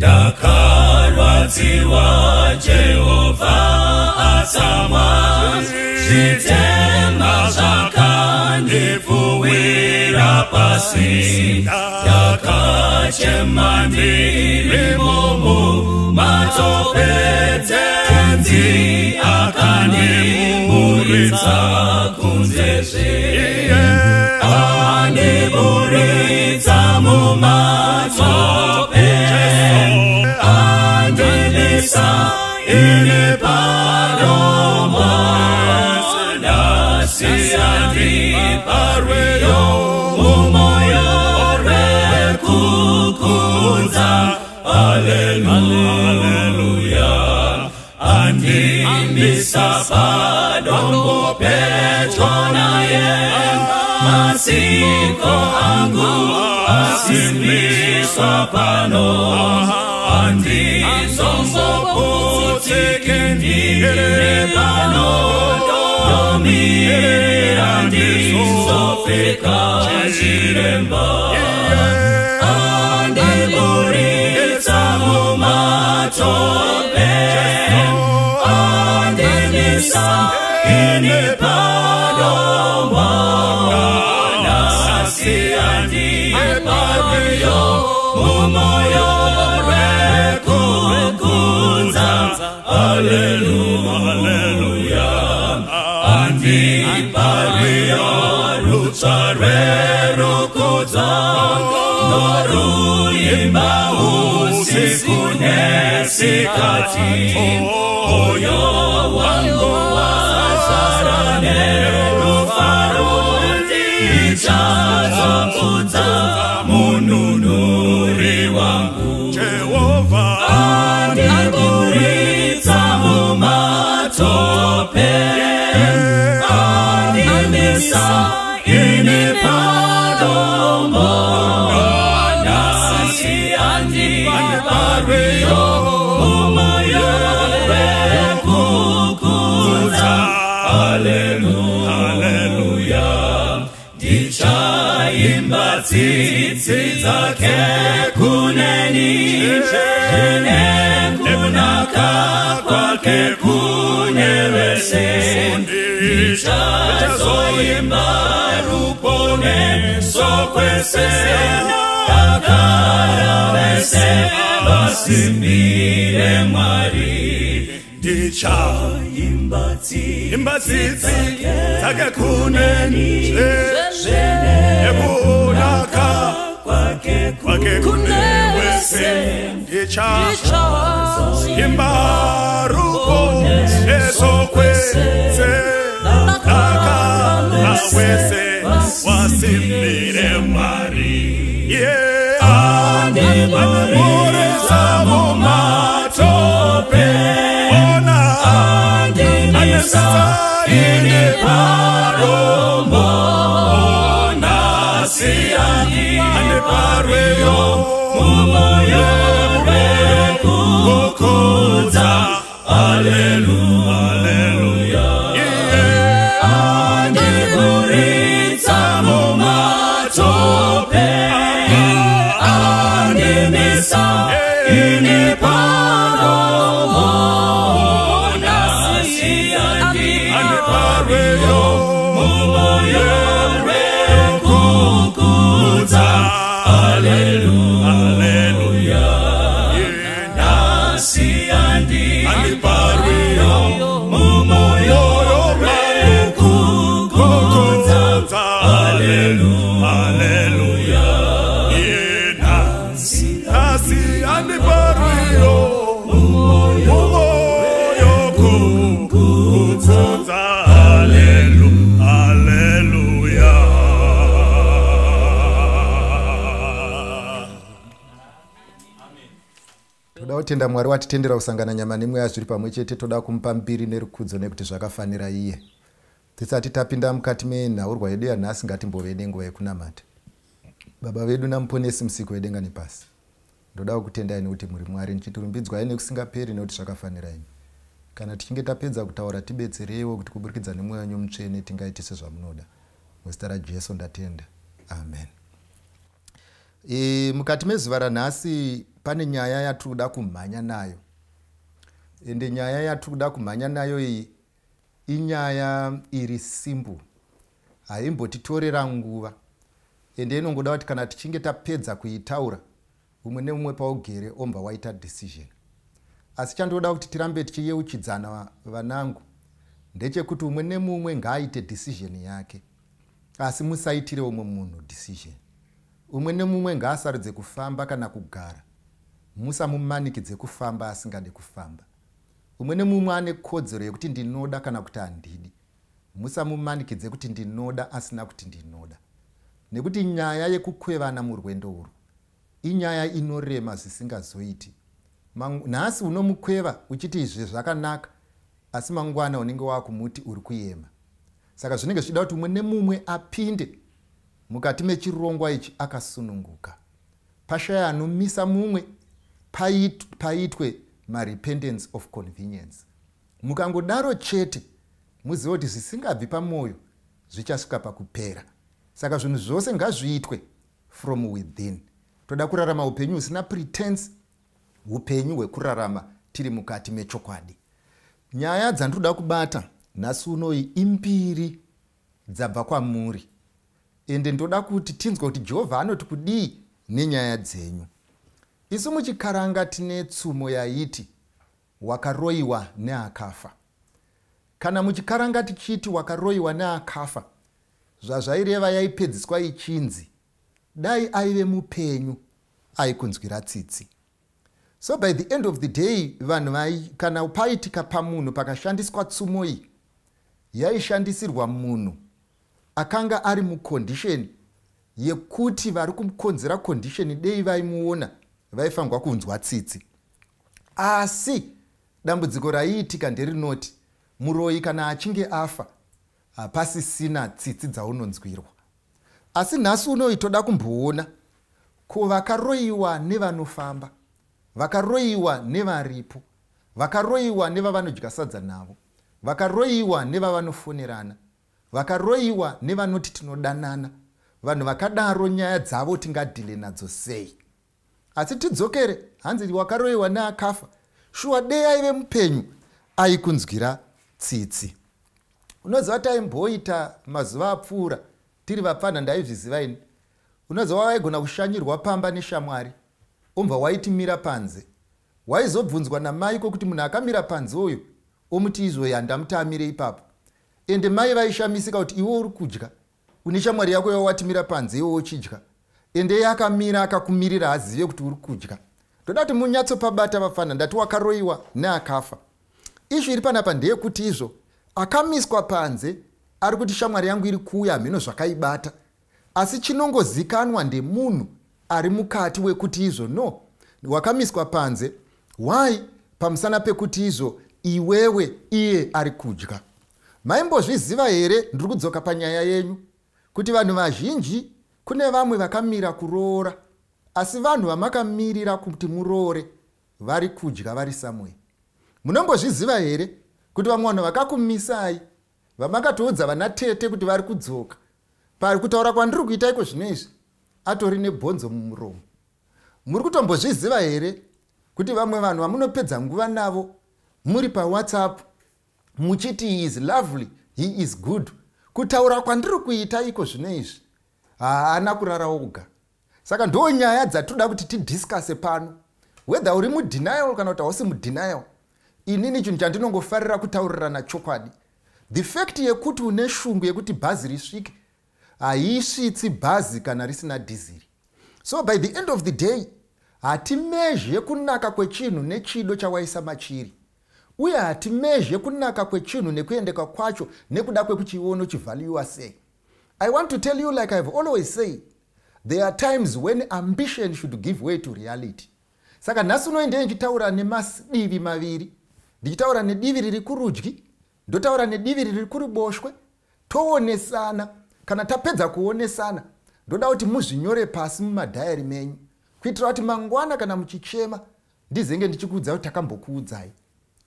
Dakarwa tiwa Jehova asama Zitema zakani fuwira pasi Dakache mandiri mumu Matope tenzi akani muritza kunzeshe Akani muritza mumatope Isa ilipaloma nasi aliparwio umoyo rekukunza Aleluya Andi misapadongo pechona yemba masiko angu asimiswa pano Andi sombo putikeni Elebano domi Andi sofika jiremba Andi buri samu matope Andi nisa inepadomba Nasi andi epadio mumoyo Alleluia, Alleluia, anti palia lucarero coza, noru imba usi kunesi oyo wangu wa nekunaka kwake kunyevese ndichazoimba rupo nesokwese dakara vese vasimbire mwari ndichaimba tsitsi dzake kuneni nekunaka kwake kunewe se ngicha imbaru ko esokwe se ngaka nawe se wasimire mari ye ande mamore samo mato pe ona ande nesa ine pa kutenda mwari watitendera kusangana nyama nemweya zviri pamwe chete toda kumupa mbiri nerukudzo nekuti zvakafanira iye tisati tapinda mukati menhaurwa yedu yanhasi ngatimbove nenguva yekunamata baba vedu namuponesi musiki wedenga nepasi ndoda kukutendai nekuti muri mwari nichitirumbidzwai nekusingaperi nekuti zvakafanira imi kana tichinge tapedza kutaura tibetsereiwo kuti kuburikidza nemweya wenyu mutsvene tingaitise zvamunoda muzita rajesu ndatenda amen e, mukati mezuva ranhasi pane nyaya yatiri kuda kumhanya nayo ende nyaya yatiri kuda kumhanya nayo iyi inyaya iri simbu haimbotitorera nguva ende inongoda kuti kana tichinge tapedza kuitaura umwe neumwe paugere ombva waita decision asi chandoda kuti tirambe tichiyeuchidzana vanangu ndechekuti umwe nemumwe ngaaite decision yake asi musaitire umwe munhu decision umwe nemumwe ngaasarudze kufamba kana kugara musamumanikidze kufamba asingade kufamba umwe nemumwe ane kodzero yekuti ndinoda kana kuti handidi musamumanikidze kuti ndinoda asina kuti ndinoda nekuti nyaya yekukwevana murwendo urwu inyaya inorema zvisingazoiti nhasi unomukweva uchiti izvi zvakanaka asi mangwana unenge wakumuti uri kuyema saka zvinenge zvichida kuti umwe nemumwe apinde mukati mechirongwa ichi akasununguka pashaya anomisa mumwe paitwe marependence of convenience mukangodaro chete muzive kuti zvisingabvi pamwoyo zvichasvika pakupera saka zvinhu zvose ngazviitwe from within toda kurarama upenyu husina pretense upenyu hwekurarama tiri mukati mechokwadi nyaya dzandinoda kubata nhasi unoyi imbiri dzabva kwamuri ende ndoda kuti tinzwa kuti jehovha anoti kudii nenyaya dzenyu isu muchikaranga tine tsumo yaiti wakaroyiwa neakafa kana muchikaranga tichiti wakaroyiwa neakafa zvazvaireva yaipedziswa ichinzi dai aive mupenyu aikunzwira tsitsi so by the end of the day vanhu kana paitika pamunhu pakashandiswa tsumo iyi yaishandisirwa munhu akanga ari mukondisheni yekuti vari kumukonzera kondisheni dei vaimuona vaifanirwa kunzwa tsitsi asi dambudziko raiitika nderinoti muroi kana achinge afa hapasisina ah, tsitsi dzaunonzwirwa asi nhasi unoyu toda kumboona ko vakaroyiwa nevanofamba vakaroyiwa nevaripo vakaroyiwa nevavanodya sadza navo vakaroyiwa nevavanofonerana vakaroyiwa nevanoti tinodanana vanhu vakadaro nyaya dzavo tingadhile nadzo sei asi tidzokere hanzi wakaroyiwa neakafa shuwa dei aive mupenyu aikunzwira tsitsi unoziva taimboita mazuva apfuura tiri vapfanha ndaizviziva ini unoziva waigona kushanyirwa pamba neshamwari umva waitimira panze waizobvunzwa namai kokuti munhu akamira panze uyu omuti izvoyo handamuti amire ipapo ende mai vaishamisika kuti iwe uri kudya une shamwari yako iwe watimira panze iwe uchidya ende iye akamira akakumirira azive kuti uri kudya ndoda kuti munyatsopabata vafana ndati wakaroyiwa neakafa izvi iri panapa ndeyekuti izvo akamiswa panze ari kuti shamwari yangu iri kuuya hamino zvakaibata asi chinongozikanwa ndemunhu ari mukati wekuti izvo no wakamiswa panze wai pamusana pekuti izvo iwewe iye ari kudya maimbozviziva here ndiri kudzoka panyaya yenyu kuti vanhu vazhinji kune vamwe vakamira kuroora asi vanhu vamakamirira kuti muroore vari kudya vari samwe munombozviziva here kuti vamwe vanhu vakakumisai vamakatoudza vana tete kuti vari kudzoka pari kutaura kwandiri kuita iko zvino izvi atori nebhonzo mumuromo muri kutombozviziva here kuti vamwe vanhu vamunopedza nguva navo muri pawhatsapp muchiti he is lovely he is good kutaura kwandiri kuita iko zvino izvi ah, haana kurara oga saka ndo nyaya dzatoda kuti tidhiskase pano whether uri mudenial kana kuti hausi mudenial inini chinhu chandinongofarira kutaurirana chokwadi the fact yekuti une shungu yekuti bhazi risvike haisvitsi bhazi kana risina dhiziri so by the end of the day hatimezhe kunaka kwechinhu nechido chawaisa machiri uye hatimezhe kunaka kwechinhu nekuendeka kwacho nekuda kwekuchiona uchivhaliwa sei i want to tell you like ihave always say there are times when ambition should give way to reality saka nhasi unoi ndee ndichitaura nemadivi maviri ndichitaura nedivi riri kurudyi ndotaura nedivi riri kuruboshwe toonesana kana tapedza kuonesana ndoda kuti muzvinyore pasi mumadhairi menyu kuitira kuti mangwana kana muchichema ndizenge ndichikuudzai kuti takambokuudzai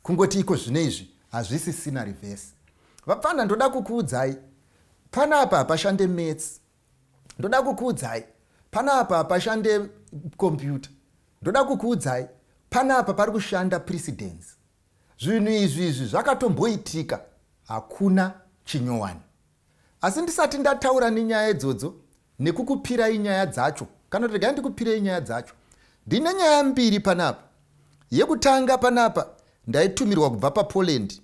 kungoti iko zvino izvi hazvisisina reverse vapfanda ndoda kukuudzai panapa hapashande metsi ndoda kukuudzai panapa hapashande kompyuta ndoda kukuudzai panapa pari kushanda presidence zvinhu izvi izvi zvakatomboitika hakuna chinyowani asi ndisati ndataura nenyaya idzodzo nekukupirai nyaya dzacho kana kuti regai ndikupirai nyaya dzacho ndine nyaya mbiri panapa yekutanga panapa ndaitumirwa kubva papoland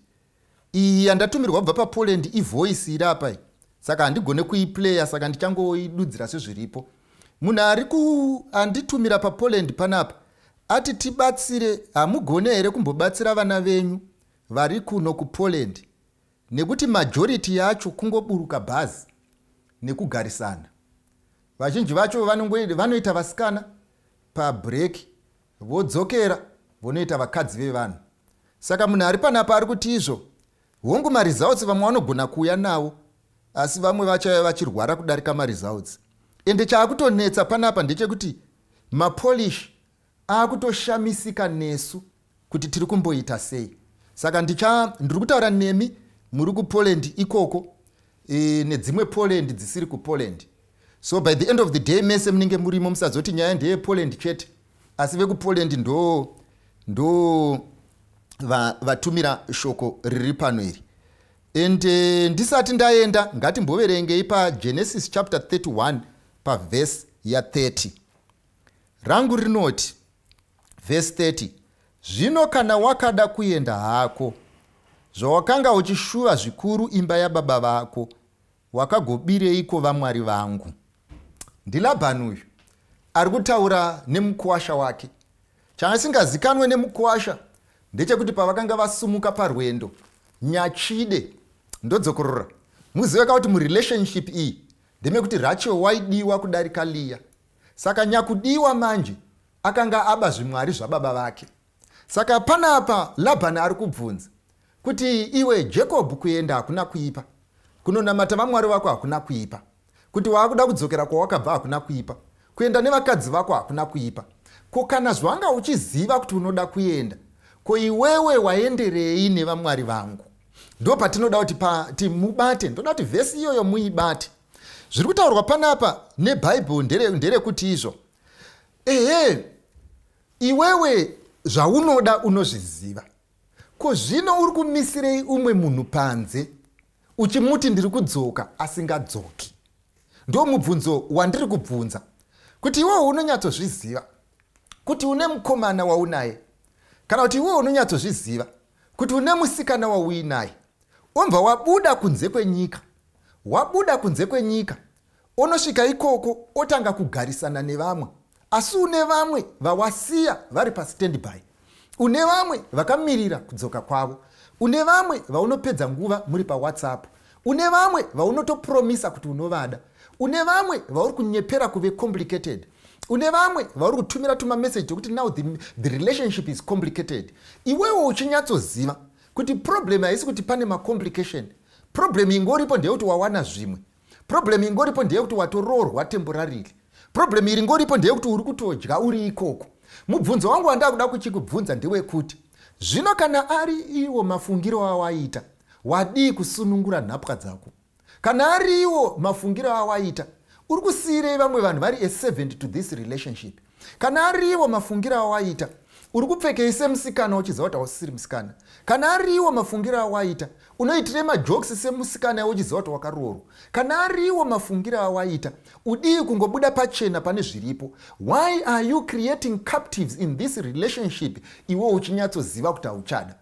iyi yandatumirwa kubva papoland ivoisi irapai saka handigone kuiplaya saka ndichangoidudzira sezviripo munhu ari kuanditumira papoland panapa ati tibatsire hamugone here kumbobatsira vana venyu vari kuno kupoland nekuti majority yacho kungoburuka bhazi nekugarisana vazhinji vacho vanoita vasikana pabreki vodzokera vonoita vakadzi vevanhu saka munhu ari panapa ari kuti izvo hongu marizautsi vamwe vanogona kuuya navo asi vamwe vachaiva vachirwara kudarika marizautsi ende chaakutonetsa panapa ndechekuti mapolish aakutoshamisika nesu kuti tiri kumboita sei saka ndiri kutaura nemi muri kupoland ikoko e, nedzimwe poland dzisiri kupoland so by the end of the day mese munenge murimo musadzoti nyaya ndeyepoland chete asi vekupoland ndo ndo vatumira shoko riri pano iri and ndisati ndaenda ngatimboverengei pagenesis chapter 31 pavhesi ya30 rangu rinoti vhesi 30 zvino kana wakada kuenda hako zvawakanga uchishuva zvikuru imba yababa vako wakagobireiko vamwari vangu ndilabhani uyu ari kutaura nemukwasha wake chaasingazikanwe nemukwasha ndechekuti pavakanga vasumuka parwendo nyachide ndodzokorora muziveka kuti murelationship iyi ndemekuti racho waidiwa kudarika liya saka nyakudiwa manje akanga aba zvimwari zvababa vake saka panapa labhani ari kubvunza kuti iwe jacobhu kuenda hakuna kuipa kunonamata vamwari vako hakuna kuipa kuti waakuda kudzokera kwawakabva hakuna kuipa kuenda nevakadzi vako hakuna kuipa ko kana zvawanga uchiziva kuti unoda kuenda ko iwewe waenderei nevamwari vangu ndo patinoda kuti timubate ndoda kuti vhesi iyoyo muibate zviri kutaurwa panapa nebhaibheri nderekuti izvo ehe iwewe zvaunoda unozviziva ko zvino uri kumisirei umwe munhu panze uchimuti ndiri kudzoka asingadzoki ndo mubvunzo wandiri kubvunza kuti iwewe unonyatsozviziva kuti une mukomana waunaye kana kuti iwewe unonyatsozviziva kuti une musikana wauinaye wobva wabuda kunze kwenyika wabuda kunze kwenyika unosvika ikoko otanga kugarisana nevamwe asi une vamwe vawasiya vari pastandby une vamwe vakamirira kudzoka kwavo une vamwe vaunopedza nguva muri pawhatsapp une vamwe vaunotopromisa kuti unovada une vamwe vauri kunyepera kuve complicated une vamwe vari kutumira tumameseji okuti now the, the relationship is complicated iwewo uchinyatsoziva kuti problemu haisi kuti pane macomplication problemu ingoripo ndeyekuti wawana zvimwe problemu ingoripo ndeyekuti watoroorwa temporarily problemu iri ngoripo ndeyekuti uri kutodya uri ikoko mubvunzo wangu wandakuda kuchikubvunza ndewekuti zvino kana ari iwo mafungiro awaita wadii kusunungura nhapwa dzako kana ari iwo mafungiro awaita wa uri kusiyirei vamwe vanhu vari asevent to this relationship kana ariwo mafungiro awaita uri kupfekei semusikana uchiziva kuti hausisiri musikana kana ariwo mafungiro awaita unoitire majokes semusikana uchiziva kuti wakaroorwa kana ariwo mafungiro awaita udii kungobuda pachena pane zviripo why are you creating captives in this relationship iwo uchinyatsoziva kuti hauchada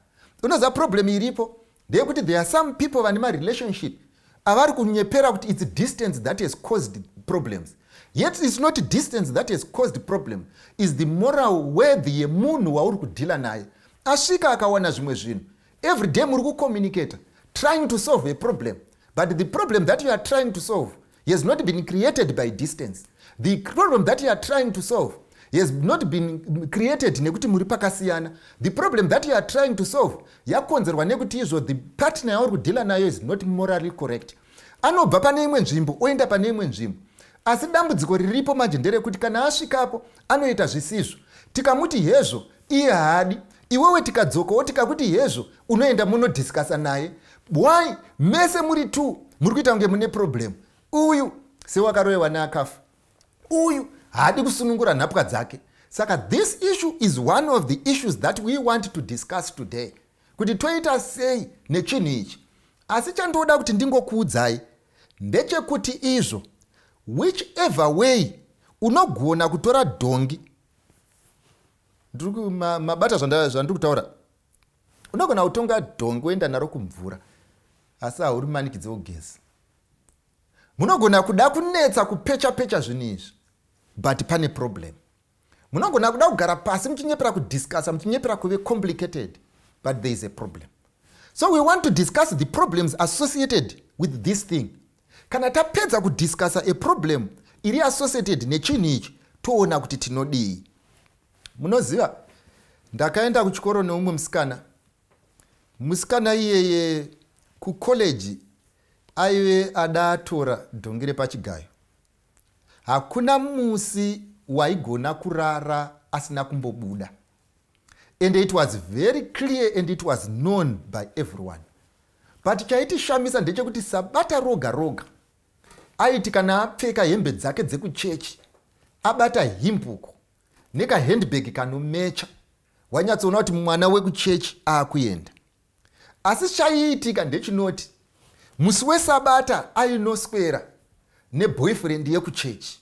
unoziva problemu iripo ndeyekuti there are some people vane marelationship avari kunyepera kuti its distance that has caused problems yet its not distance that has caused problem is the moral worthy yemunhu wauri kudhila naye asvika akawana zvimwe zvinhu every day muri kucommunicata trying to solve a problem but the problem that you are trying to solve has not been created by distance the problem that you are trying to solve has not been created nekuti muri pakasiyana the problem that you are trying to solve yakonzerwa nekuti izvo the partner yauri kudhila nayo is not morally correct anobva pane imwe nzvimbo oenda pane imwe nzvimbo asi dambudziko riripo manje nderekuti kana asvikapo anoita zvisizvo tikamuti hezvo iye haadi iwewe tikadzokawo tikakuti hezvo unoenda munodhiskasa naye why mese muri two muri kuita kunge mune problem uyu sewakarohwa neakafa uyu haadi kusunungura nhapwa dzake saka this issue is one of the issues that we want to discuss today kuti toita sei nechinhu ichi asi chandoda kuti ndingokuudzai ndechekuti izvo which ever way unogona kutora dhongi mabata zvandiri kutaura unogona kutonga dhongi woenda naro kumvura asi hauri manikidze ugezi munogona kuda kunetsa kupecha pecha zvinhu izvi but pane problem munogona kuda kugara pasi muchinyepera kudiscasa muchinyepera kuve complicated but there is a problem so we want to discuss the problems associated with this thing kana tapedza kudiscasa aproblem iri associated nechinhu ichi toona kuti tinodii munoziva ndakaenda kuchikoro neumwe musikana musikana iyeye kukoleji aive ada atora dhongi repachigayo hakuna musi waigona kurara asina kumbobuda and it was very clear and it was known by everyone but chaitishamisa ndechekuti sabata roga roga aiti kana apfeka hembe dzake dzekuchechi abata himbuku nekahandbag kanomecha wanyatsoona kuti mwana wekuchechi aakuenda asi chaiitika ndechinoti musi wesabata ainoswera neboyfrend yekuchechi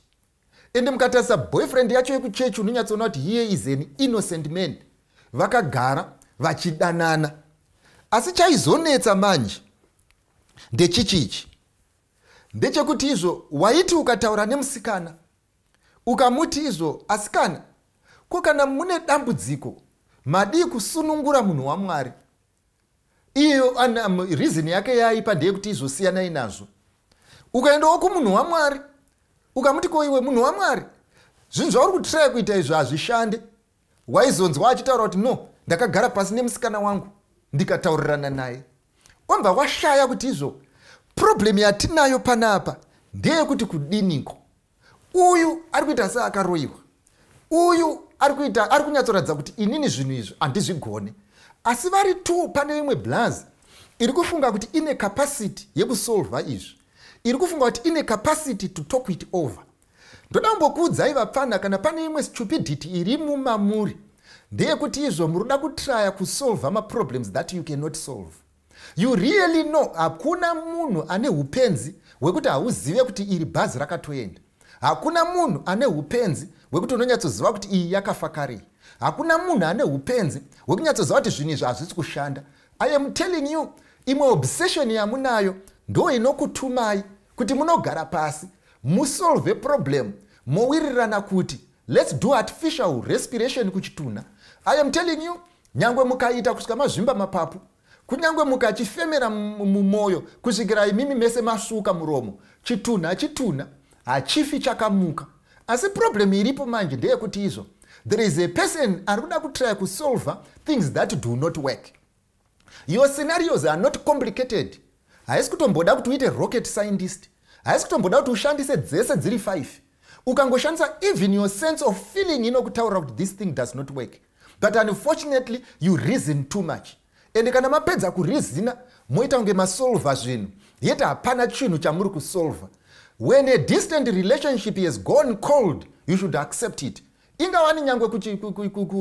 ende mukatarisa boyfrend yacho yekuchechi unonyatsoona kuti iye is an innocent man vakagara vachidanana asi chaizonetsa manje ndechichichi ndechekuti izvo waiti ukataura nemusikana ukamuti izvo asikana ko kana mune dambudziko madii kusunungura munhu wamwari iyo reasoni yake yaipa ndeyekuti izvosiyanai nazvo ukaendawo kumunhu wamwari ukamuti ko iwe munhu wamwari zvinhu zvauri kutiraya kuita izvi hazvishande waizonzwa achitaura kuti no ndakagara pasi nemusikana wangu ndikataurirana naye wambva washaya kuti izvo purobhlemu yatinayo panapa ndeyekuti kudiniko uyu ari kuita seakaroyiwa uyu ari kuita ari kunyatsoradza kuti inini zvinhu izvi handizvigone asi vari two pane imwe blazi iri kufunga kuti ine kapasiti yekusolva izvi iri kufunga kuti ine capacity to talk it over ndoda kumbokuudzai vapfana kana pane imwe stupidity iri mumamuri ndeyekuti izvo muri uda kutraya kusolva maproblems that you cannot solve you really know hakuna munhu ane upenzi hwekuti hauzive kuti iri bhazi rakatoenda hakuna munhu ane upenzi hwekuti unonyatsoziva kuti iyi yakafa karei hakuna munhu ane upenzi hwekunyatsoziva kuti zvinhu izvi hazvisi kushanda i am telling you imwe obsession yamunayo ndo inokutumai kuti munogara pasi musolve problem mowirirana kuti lets do artificial respiration kuchitunha i am telling you nyangwe mukaita kusvika mazvimba mapapu kunyangwe mukachifemera mumwoyo kusvikira imimi mese masuka muromo chitunha chitunha hachifi chakamuka asi problemu iripo manje ndeyekuti izvo there is a person ari kuda kutry kusolve things that do not work your scenarios are not complicated haisi kutomboda kuti uite rocket scientist haisi kutomboda kuti ushandise dzese dziri 5 ukangoshandisa even your sense of feeling inokutaura kuti this thing does not work but unfortunately you reason too much ende kana mapedza kurizina moita kunge masolva zvinhu yete hapana chinhu chamuri kusolva when a distant relationship has gone cold you should accept it ingawani nyange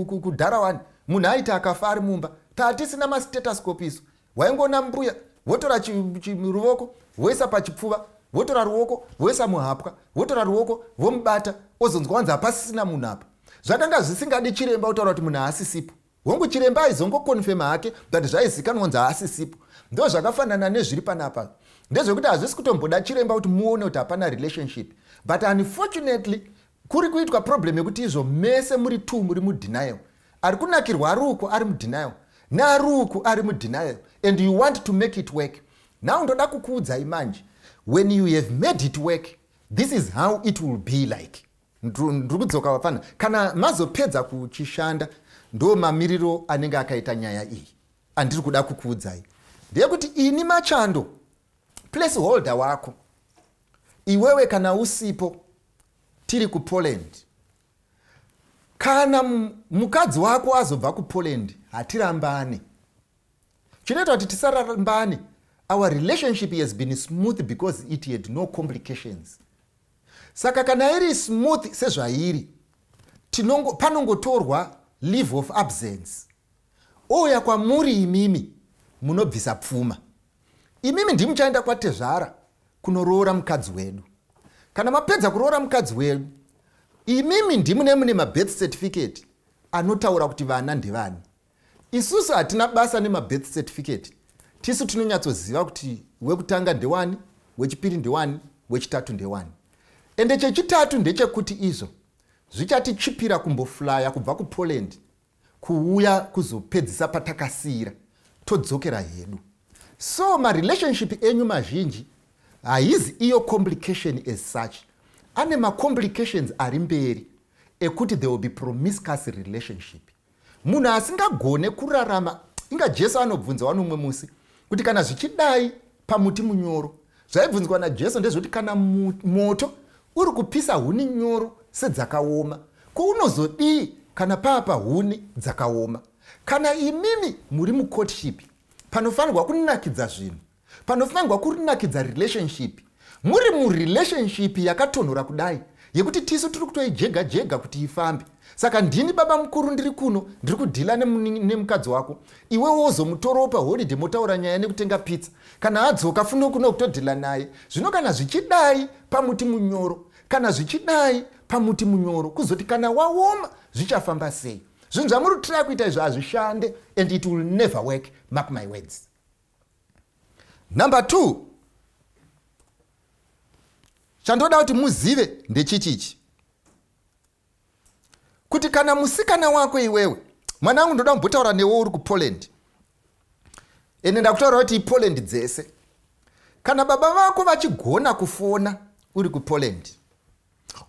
kudharawani munhu aita akafa ari mumba taatisina mastetoscope iso waingona mbuya votora ruoko voisa pachipfuva votora ruoko voisa muhapwa votora ruoko vomubata ozonzwa wanzi hapasisina munhu apa zvakanga zvisingadi chiremba utaura kuti munhu haasisipo hongu chiremba aizongokonfema hake but zvaizikanwa unzi haasisipo ndo zvakafanana nezviri panapa ndezvekuti hazvisi kutomboda chiremba kuti muone kuti hapana relationship but unfortunately kuri kuitwa problem yekuti izvo mese muri two muri mudenial ari kunakirwa ruko ari mudenial naruko ari mudenial and you want to make it work now ndoda kukuudzai manje when you have made it work this is how it will be like ndiri kudzoka wapfana kana mazopedza kuchishanda ndo mamiriro anenge akaita nyaya iyi andiri kuda kukuudzai ndeyekuti ini machando place holder wako iwewe kana usipo tiri kupoland kana mukadzi wako azobva kupoland hatirambane chinoita kuti tisarambani our relationship has been smooth because it had no complications saka kana iri smooth sezvairi panongotorwa leave of absence ouya kwamuri imimi munobvisa pfuma imimi ndimuchaenda kwatezvara kunoroora mukadzi wenu kana mapedza kuroora mukadzi wenu imimi ndimune mune mabeth certificate anotaura kuti vana ndevani isusu hatina basa nemabirth certificate tisu tinonyatsoziva kuti wekutanga ndewani wechipiri ndewani wechitatu ndewani ende chechitatu ndechekuti izvo zvichatichipira kumbofulaya kubva kupoland kuuya kuzopedzisa patakasiyira todzokera hedu so marelationship enyu mazhinji haizi iyo complication as such ane macomplications ari mberi ekuti there will be promiscus relationship munhu asingagone kurarama inga jesu anobvunzawa noumwe musi kuti kana zvichidai pamuti munyoro zvaibvunzwa najesu ndezvekuti kana moto uri kupisa huni nyoro sedzakaoma kwounozodii kana papa huni dzakaoma kana imimi muri mucourtship panofanirwa kunakidza zvinhu panofanirwa kunakidza relationship muri murelationship yakatonhora kudai yekuti tisu tiri kutoijega jega kuti ifambe saka ndini baba mukuru ndiri kuno ndiri kudhila nemukadzi wako iwewo wozomutorowo pahoridhe motaura nyaya nekutenga pitsa kana adzoka funo kuno kutodhila naye zvino kana zvichidai pamuti munyoro kana zvichidai pamuti munyoro kuzoti kana waoma zvichafamba sei zvinhu zvamuri kutira kuita izvo hazvishande and it will never work mark my words number two chandoda kuti muzive ndechichichi kuti kana musikana wako iwewe mwana wangu ndoda kumbotaura newo uri kupoland ende ndakutaura kuti ipoland dzese kana baba vako vachigona kufona uri kupoland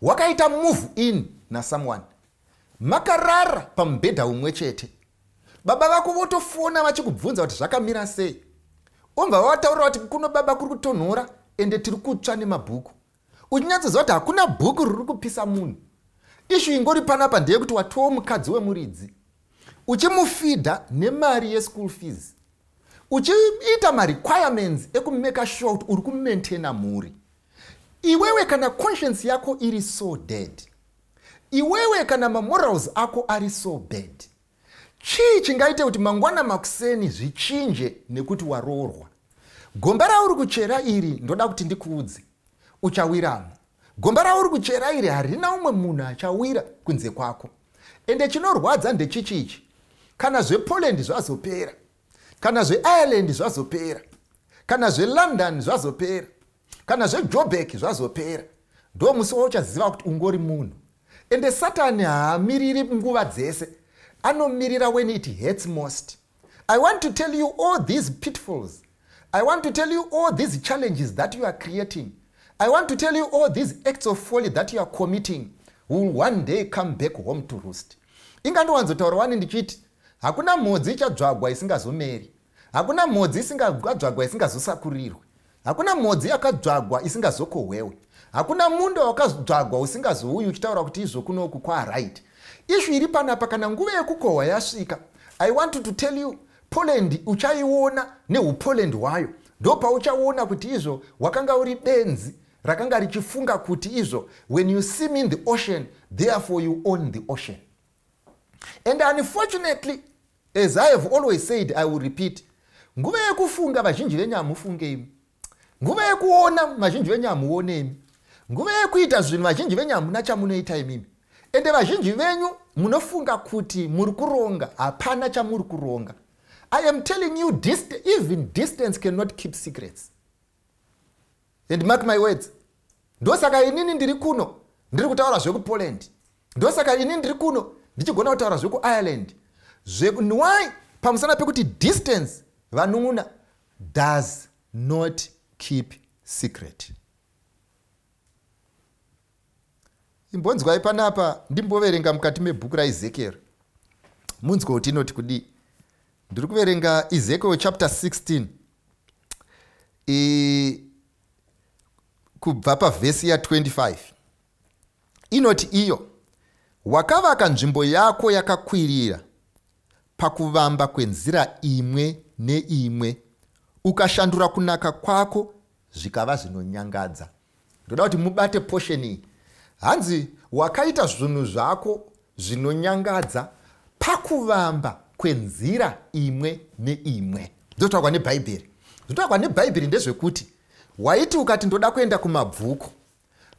wakaita move in nasomeone makarara pamubhedha umwe chete baba vako votofona vachikubvunza kuti zvakamira sei ombva vataurira kuti kuno baba kuri kutonhora ende tiri kutsva nemabhuku uchinyatsoziva kuti hakuna bhuku riri kupisa munhu ishu ingori panapa ndeyekuti watowo mukadzi wemuridzi uchimufidha nemari yeschool fees uchiita marequirements ekumeka sure kuti uri kumaintaina mhuri iwewe kana conscience yako iri so dead iwewe kana mamorals ako ari so bad chii chingaite kuti mangwana makuseni zvichinje nekuti waroorwa gomba rauri kuchera iri ndoda kuti ndikuudze uchawiramo gomba rauri kuchera iri harina umwe munhu achawira kunze kwako ende chinorwadza ndechichichi kana zvepoland zvazopera kana zveireland zvazopera kana zvelondon zvazopera kana zvejobek zvazopera ndo musi wauchaziva kuti ungori munhu ende satani haamiriri nguva dzese anomirira when it hats most i want to tell you all these pitfalls i want to tell you all these challenges that you are creating i want to tell you all these acts of folly that you are committing will one day come back home to roost ingandowanzotaura wani ndichiti hakuna mhodzi ichadzvagwa isingazomeri hakuna mhodzi isingadzvagwa isingazosakurirwi hakuna mhodzi yakadzvagwa isingazokohwewe hakuna munda wakadzvagwa usingazouyi uchitaura kuti izvo kunoku kwaright izvi iri panapa kana nguva yekukohwa yasvika i wanted to tell you poland uchaiona neupoland hwayo ndo pauchaona kuti izvo wakanga uri benzi rakanga richifunga kuti izvo when you see me in the ocean therefore you own the ocean and unfortunately as i have always said i will repeat nguva yekufunga vazhinji venyu hamufungeimi nguva yekuona vazhinji venyu hamuonemi nguva yekuita zvinhu vazhinji venyu hamuna chamunoita imimi ende vazhinji venyu munofunga kuti muri kuronga hapana chamuri kuronga i am telling you dist even distance cannot keep secrets and mark my words ndosaka inini ndiri kuno ndiri kutaura zvekupoland ndosaka inini ndiri kuno ndichigona kutaura zvekuireland why pamusana pekuti distance vanun'una does not keep secret imbonzwai panapa ndimboverenga mukati mebhuku raezekieri munzwa kuti inoti kudi ndiri kuverenga ezekiel chapter 16 e, kubva pavhesi ya25 inoti iyo wakavaka nzvimbo yako yakakwirira pakuvamba kwenzira imwe neimwe ukashandura kunaka kwako zvikava zvinonyangadza ndoda kuti mubate poshen iyi hanzi wakaita zvinhu zvako zvinonyangadza pakuvamba kwenzira imwe neimwe zotaurwa nebhaibheri zotaurwa nebhaibheri ndezvekuti waiti ukati ndoda kuenda kumabvuku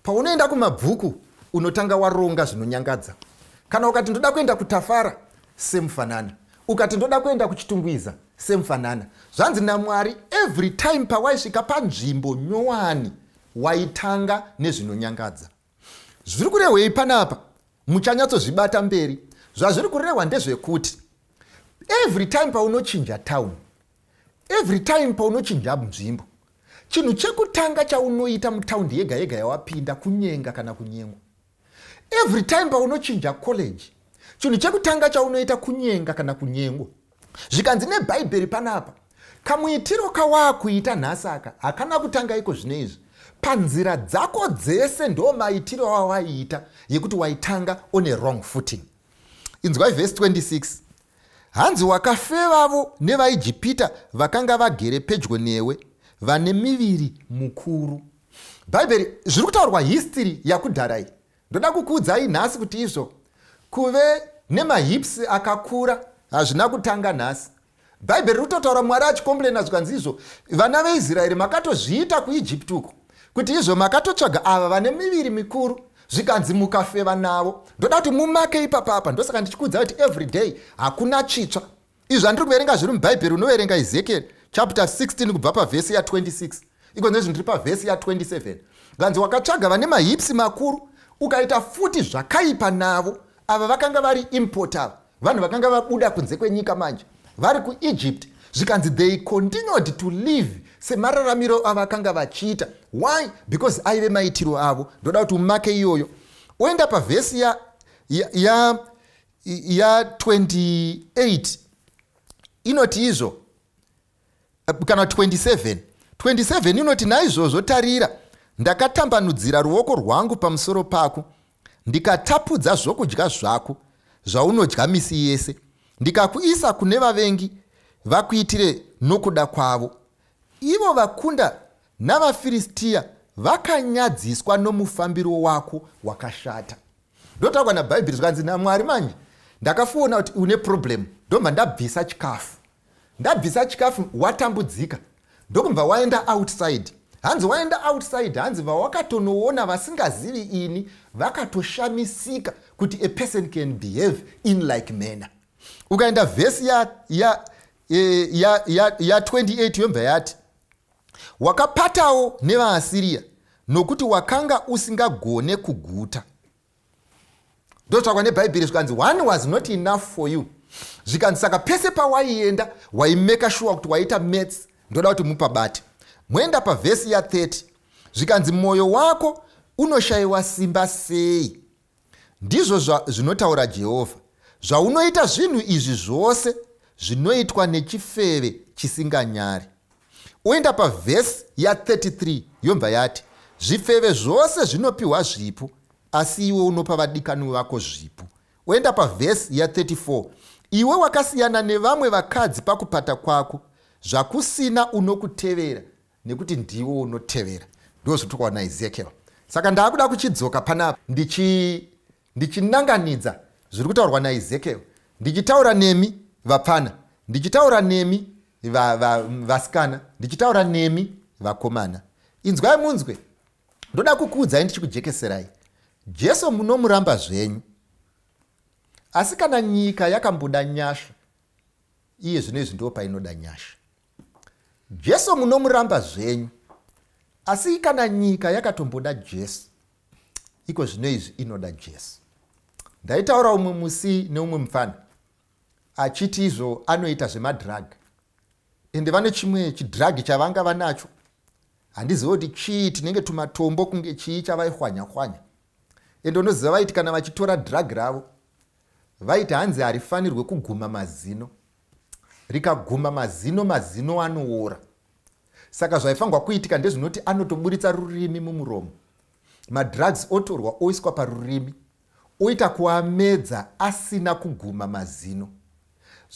paunoenda kumabvuku unotanga waronga zvinonyangadza kana ukati ndoda kuenda kutafara semufanana ukati ndoda kuenda kuchitungwiza semufanana zvanzi namwari every time pawaisvika panzvimbo nyowani waitanga nezvinonyangadza zviri kurehwei panapa muchanyatsozvibata mberi zvazviri kurehwa ndezvekuti every time paunochinja tauni every time paunochinja nzvimbo chinhu chekutanga chaunoita mutaundi yega yega yawapinda kunyenga kana kunyengwa every time paunochinja college chinhu chekutanga chaunoita kunyenga kana kunyengwa zvikanzi nebhaibheri panapa kamuitiro kawaakuita nhasi aka hakana kutanga iko zvino izvi panzira dzako dzese ndo maitiro awawaiita yekuti waitanga one wrong footing inzwai vhesi 26 hanzi wakafevavo nevaijipita vakanga vagere pedyo newe vane miviri mukuru bhaibheri zviri kutaurwa histori yakudharai ndoda kukuudzai nhasi kuti izvo kuve nemahipsi akakura hazvina kutanga nhasi bhaibheri riri kutotaura mwari achikomplena zvikanzi izvo vana veisraeri makatozviita kuijiptuko kuti izvo makatotsvaga ava vane miviri mikuru zvikanzi mukafeva navo ndoda kuti mumake ipapapa ndosaka ndichikuudza kuti every day hakuna chitsva izvi handiri kuverenga zviri mubhaibheri unoverenga ezekieri chapter 16 kubva pavhesi ya26 iko nezvi ndiri pavhesi ya27 nganzi wakatsvaga vane mahipsi makuru ukaita futi zvakaipa navo ava vakanga vari importava vanhu vakanga vabuda kunze kwenyika manje vari kuegypt zvikanzi they continued to live semararamiro avakanga vachiita why because aive maitiro avo ndoda kuti umake iyoyo oenda pavhesi ya28 ya, ya, ya inoti izvo Eh, kana 27 27 inoti naizvozvo tarira ndakatambanudzira ruoko rwangu pamusoro pako ndikatapudza zvokudya zvako zvaunodya misi yese ndikakuisa kune vavengi vakuitire nokuda kwavo ivo vakunda navafiristiya vakanyadziswa nomufambiro wako wakashata ndotakwa nabhaibheri zvikanzi namwari manje ndakafuona kuti une problemu ndobva ndabvisa chikafu ndabvisa chikafu watambudzika ndokubva waenda outside hanzi waenda outside hanzi vawakatonoona vasingazivi ini vakatoshamisika kuti a person can behave in like manner ukaenda vhesi ya28 e, ya, ya, ya, ya yomva yati wakapatawo nevaasiriya nokuti wakanga usingagone kuguta ndotsvakwa nebhaibheri zvikanzi one was not enough for you zvikanzi saka pese pawaienda waimeka shuwa kuti waita mets ndoda kuti mupabati mwenda pavhesi ya30 zvikanzi mwoyo wako unoshayiwa simba sei ndizvo zvinotaura jehovha zvaunoita zvinhu izvi zvose zvinoitwa nechifeve chisinganyari oenda pavhesi ya33 yomva yati zvifeve zvose zvinopiwa zvipo asi iwe unopa vadikani vako zvipo oenda pavhesi ya34 iwe wakasiyana nevamwe vakadzi pakupata kwako zvakusina unokutevera nekuti ndiwo unotevera ndo zvotokwa naezekiel saka ndaakuda kuchidzoka panapa ndichinanganidza ndichi zviri kutaurwa naezekiel ndichitaura nemi vapfana ndichitaura nemi vasikana va, va, ndichitaura nemi vakomana inzwai munzwe ndoda kukuudzai ndichikujekeserai jesu munomuramba zvenyu asi kana nyika yakambuda nyasha iye zvino izvi ndo painoda nyasha jesu munomuramba zvenyu asi kana nyika yakatomboda jesu iko zvino izvi inoda jesu ndaitaura umwe musi neumwe mufana achiti izvo anoita zvemadhirag ende vane chimwe chidhiragi chavangava nacho handizivi kuti chii tinenge tumatombo kunge chii chavaihwanya hwanya ende unoziva vaiti kana vachitora dhiragi ravo vaiti hanzi harifanirwe kuguma mazino rikaguma mazino mazino anoora saka zvaifanirwa kuitika ndezvinoti anotoburitsa rurimi mumuromo madrugs otorwa oiswa parurimi oita kuamedza asina kuguma mazino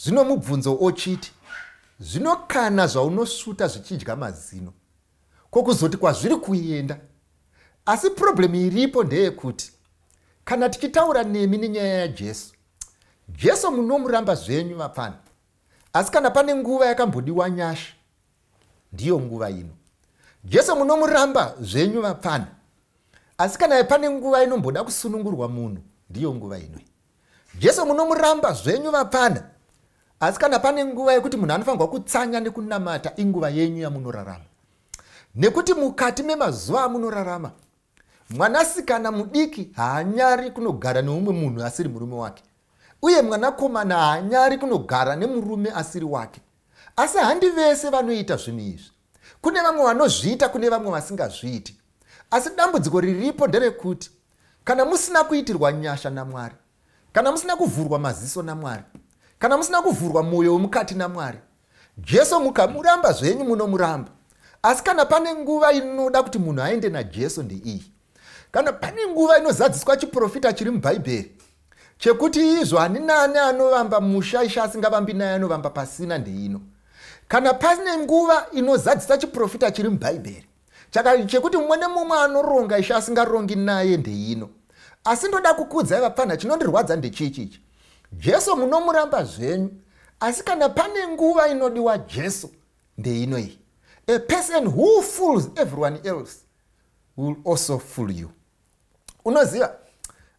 zvino mubvunzo ochiti zvino kana zvaunosvuta zvichidya mazino kwokuzoti kwazviri kuenda asi purobhlemu iripo ndeyekuti kana tichitaura nemi nenyaya yajesu jesu munomuramba zvenyu vapfani asi kana pane nguva yakambodiwa nyasha ndiyo nguva ino jesu munomuramba zvenyu vapfani asi kana pane nguva inomboda kusunungurwa munhu ndiyo nguva inoi jesu munomuramba zvenyu vapfana asi kana pane nguva yekuti munhu anofanirwa kutsanya nekunamata inguva yenyu yamunorarama nekuti mukati memazuva amunorarama mwanasikana mudiki haanyari kunogara neumwe munhu asiri murume wake uye mwanakomana haanyari kunogara nemurume asiri wake asi handi vese vanoita zvinhu izvi kune vamwe vanozviita kune vamwe vasingazviiti asi dambudziko riripo nderekuti kana musina kuitirwa nyasha namwari kana musina kuvhurwa maziso namwari kana musina kuvhurwa mwoyo wemukati namwari jesu mukamuramba zvenyu munomuramba asi kana pane nguva inoda kuti munhu aende najesu ndeiyi kana pane nguva inozadziswa chiprofita chiri mubhaibheri chekuti izvo haninani anovamba musha ishe asingavambi naye anovamba pasina ndeino kana pasine nguva inozadzisa chiprofita chiri mubhaibheri chaka chekuti mumwe nemumwe anoronga ishe asingarongi naye ndeino asi ndoda kukudzai vapfanha chinondirwadza ndechiichichi jesu munomuramba zvenyu asi kana pane nguva inodiwa jesu ndeino iyi a person who fools everyone else will also fool you unoziva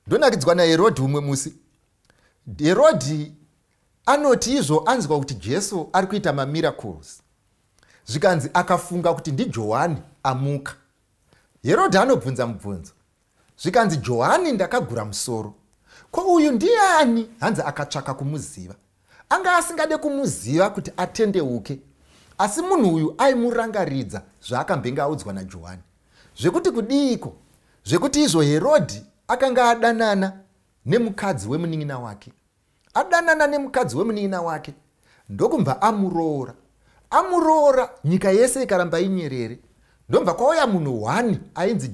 ndonakidzwa naherodhi umwe musi herodhi anoti izvo anzwa kuti jesu ari kuita mamiracles zvikanzi akafunga kuti ndijohani amuka herodhi anobvunza mubvunzo zvikanzi johani ndakagura musoro ko uyu ndiani hanzi akatsvaka kumuziva anga asingade kumuziva kuti atendeuke asi munhu uyu aimurangaridza zvaakambenge audzwa najohani zvekuti kudiiko zvekuti izvo herodhi akanga adanana nemukadzi wemunin'ina wake adanana nemukadzi wemunin'ina wake ndokubva amuroora amuroora nyika yese ikaramba inyerere ndobva kwauya munhu 1ne ainzi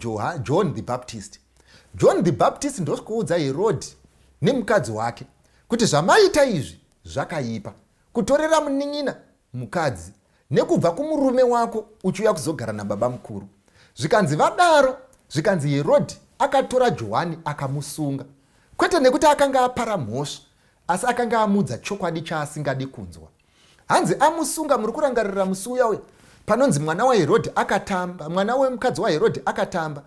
john the baptist john the baptist ndokuudza herodi nemukadzi wake kuti zvamaita izvi zvakaipa kutorera munin'ina mukadzi nekubva kumurume wako uchiuya kuzogara nababa mukuru zvikanzi vadaro zvikanzi herodi akatora johani akamusunga kwete nekuti akanga apara mhosva asi akanga amudza chokwadi chaasingadi kunzwa hanzi amusunga muri kurangarira musi uyauya panonzi mwana waherodhi akatamba mwana wemukadzi waherodhi akatamba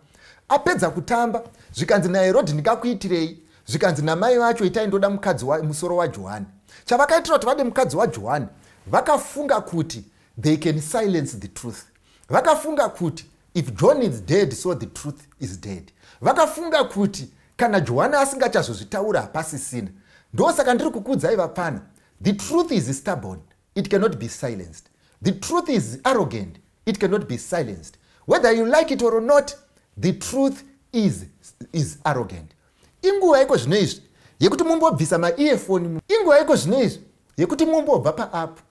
apedza kutamba zvikanzi naherodhi ndingakuitirei zvikanzi namai vacho itai ndoda mukadzi wamusoro wajohani chavakaitira kuti vade mukadzi wajohani vakafunga kuti they can silence the truth vakafunga kuti if john is dead so the truth is dead vakafunga kuti kana johani asingachazozvitaura hapasisina ndosaka ndiri kukudzai vapfana the truth is stubborn it cannot be silenced the truth is arrogant it cannot be silenced whether you like it or not the truth is, is arrogant inguva iko zvino izvi yekuti mumbobvisa maefoni inguva iko zvino izvi yekuti mumbobva paapu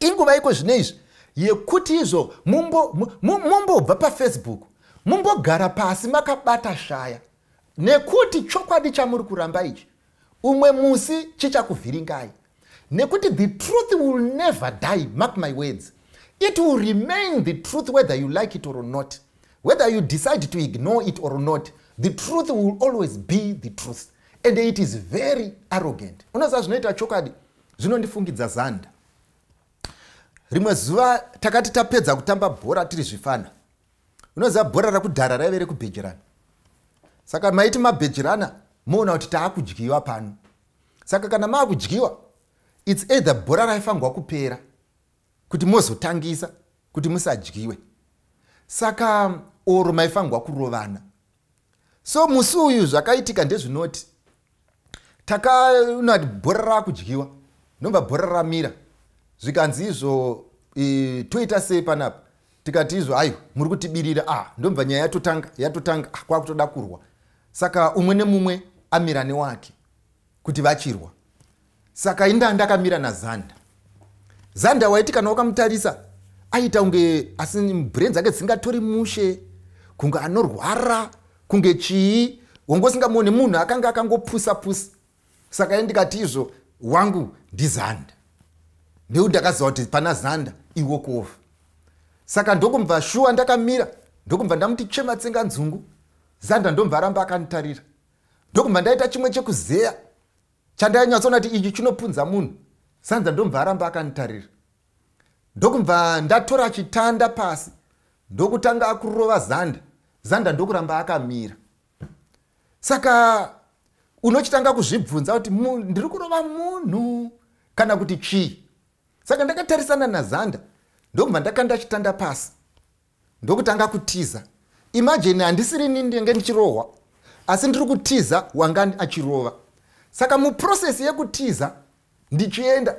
inguva iko zvino izvi yekuti izvo mumbobva mumbo pafacebook mumbogara pasi makabata shaya nekuti chokwadi chamuri kuramba ichi umwe musi chichakuvhiringai nekuti the truth will never die mark my words it will remain the truth whether you like it or not whether you decide to ignore it or not the truth will always be the truth and it is very arrogant unoziva zvinoita chokwadi zvinondifungidza zanda rimwe zuva takati tapedza kutamba bhora tiri zvifana unoziva bhora rakudhara raive rekubhejerana saka maiti mabhejerana moona kuti taakudyiwa pano saka kana maakudyiwa its either bhora raifangwa kupera kuti mozotangisa kuti musadyiwe saka oro maifangwa kurovana so musi uyu zvakaitika ndezvinoti takaunati bhora raakudyiwa nobva bhora ramira zvikanzi izvo e, toita sei panapa tikati izvo aiwa muri kutibirira ah ndobva nyaya yatotanga yatotanga ah, kwakutoda kurwa saka umwe nemumwe amira newake kuti vachirwa saka indanda akamira nazanda zanda waiti kana wakamutarisa aita kunge asi bren dzake dzisingatori mushe kunge anorwara kunge chii wange usingamuone munhu akanga akangopusa pusa saka indikati izvo wangu ndizanda ndeu ndakaziva kuti pana zanda iwokofa saka ndokubva shuwa ndakamira ndokubva ndamuti chematsenga nzungu zanda ndobva aramba akanditarira ndokubva ndaita chimwe chekuzeya chandainyatsoona kuti ichi chinopunza munhu zanza ndobva aramba akanditarira ndokubva ndatora chitanda pasi ndokutanga akurova zanda zanda ndokuramba akamira saka unochitanga kuzvibvunza kuti ndiri kurova munhu kana kuti chii saka ndakatarisana nazanda ndokubva ndakanda achitanda pasi ndokutanga kutiza imajini handisiri ninenge ndichirohwa asi ndiri kutiza wanga achirova saka muprosesi yekutiza ndichienda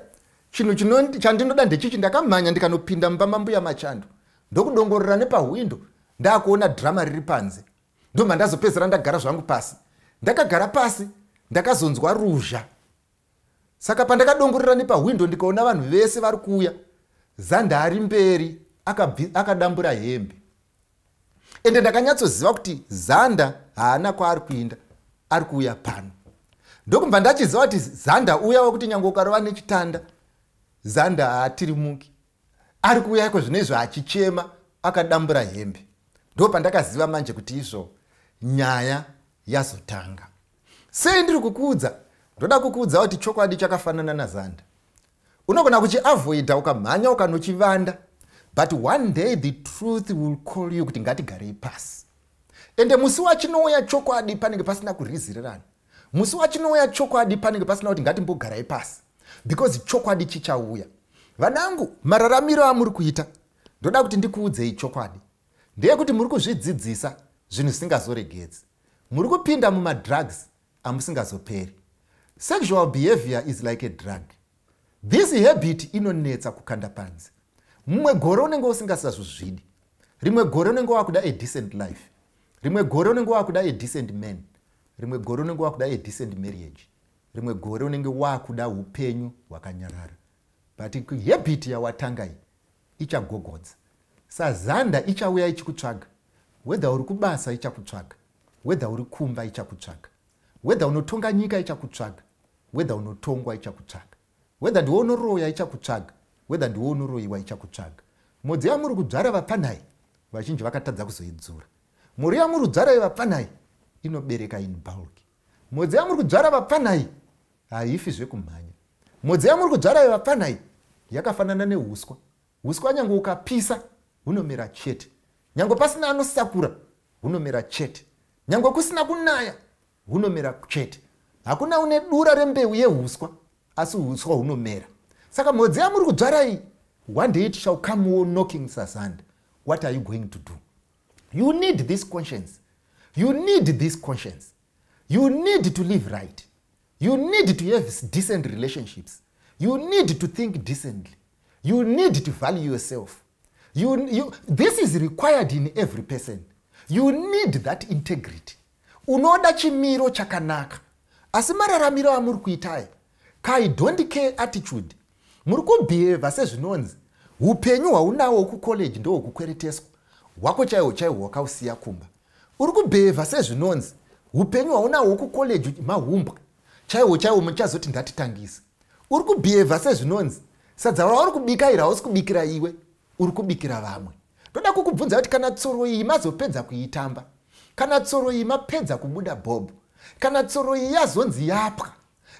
chinhu chandinoda ndechichi ndakamhanya ndikanopinda mumba mambuya machando ndokudongorera nepahwindo ndaakuona dhirama riri panze ndobva ndazopedzera ndagara zvangu pasi ndakagara pasi ndakazonzwa ruzha saka pandakadongorera nepahwindo ndikaona vanhu vese vari kuuya zanda ari mberi akadambura hembe ende ndakanyatsoziva kuti zanda haana kwaari kuinda ari kuuya pano ndokubva ndachiziva kuti zanda uya wekuti nyange ukarova nechitanda zanda haatirimuki ari kuuya iko zvino izvo achichema akadambura hembe ndo pandakaziva manje kuti izvo nyaya yazotanga sei ndiri kukuudza ndoda kukuudza kuti chokwadi chakafanana nazanda unogona kuchiavhoidha ukamhanya ukanochivanda but one day the truth will call you kuti ngatigarei pasi ende musi wachinouya chokwadi panenge pasina kurizirirana musi wachinouya chokwadi panenge pasina kuti ngatimbogarai pasi because chokwadi chichauya vanangu mararamiro amuri kuita ndoda kuti ndikuudzei chokwadi ndeyekuti muri kuzvidzidzisa zvinhu zvisingazoregedzi muri kupinda mumadrugs amusingazoperi sexual behavior is like a drug this habit inonetsa kukanda panze mumwe gore unenge usingasazvizvidi rimwe gore unenge wakuda adecent life rimwe gore unenge wakuda adecent man rimwe gore unenge wakuda adecent marriage rimwe gore unenge wakuda upenyu hwakanyarara but habit yawatanga iyi ichagogodza sazanda ichauya ichikutsvaga wedha uri kubasa ichakutsvaga wedha uri kumba ichakutsvaga wedha unotonga nyika ichakutsvaga wedha unotongwa ichakutsvaga whether ndiwo unoroya ichakutsvaga whether ndiwo unoroyiwa ichakutsvaga mudzi yamuri kudzvara vapanai vazhinji vakatadza kuzoidzura mhuri yamuri kudzvara yevapanai inobereka inbulg mudzi yamuri kudzvara vapanai haifi zvekumhanya mudzi yamuri kudzvara yevapanai yakafanana neuswa huswa nyange ukapisa hunomera chete nyange pasina anosakura hunomera chete nyange kusina kunaya hunomera chete hakuna une dura rembeu yehuswa asi huswa hunomera saka mhodzi yamuri kudzvarai one day it shall come o knocking sasand what are you going to do you need this conscience you need this conscience you need to live right you need to have decent relationships you need to think decently you need to value yourself you, you, this is required in every person you need that integrity unoda chimiro chakanaka asi mararamiro amuri kuitaya kaidon't care attitude muri kubhihevha sezvinonzi upenyu hwaunawo kucollege ndohwokukwereteswa hwako chaihwo chaihwo wakausiya kumba uri kubhihevha sezvinonzi upenyu hwaunawo kucollege mahumbwa chaihwo chaihwo muchazoti ndatitangise uri kubhihevha sezvinonzi sadza rauri kubikaira hausi kubikira iwe uri kubikira vamwe toda kukubvunza kuti kana tsoro iyi mazopedza kuitamba kana tsoro iyi mapedza kubuda bhobho kana tsoro iyi yazonzi yapwa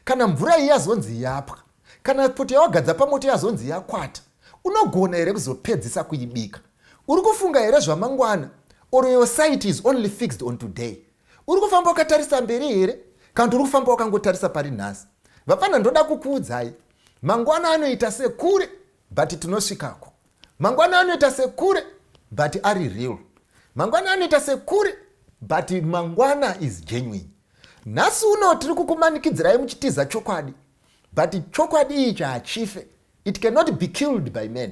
kana mvura iyi yazonzi yapwa kana puti yawagadza pamoto yazonzi yakwata unogona here kuzopedzisa kuibika uri kufunga here zvamangwana or your site is only fixed on today uri kufamba ukatarisa mberi here kana kuti uri kufamba wakangotarisa pari nhasi vapana ndoda kukuudzai mangwana anoita sekure but tinosvikako mangwana anoita sekure but ari real mangwana anoita sekure but mangwana is genuine nhasi unowo tiri kukumanikidzirai muchitiza chokwadi but chokwadi ichi hachife it cannot be killed by men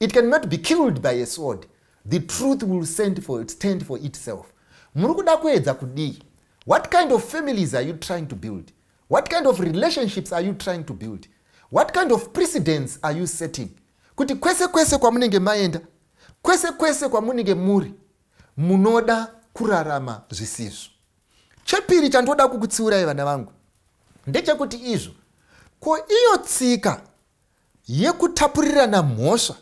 it cannot be killed by a sword the truth will stand for, stand for itself muri kuda kuedza kudii what kind of families are you trying to build what kind of relationships are you trying to build what kind of precedence are you setting kuti kwese kwese kwamunenge maenda kwese kwese kwamunenge muri munoda kurarama zvisizvo chepiri chandoda kukutsiurai vana vangu ndechekuti izvo ko iyo tsika yekutapurirana mhosva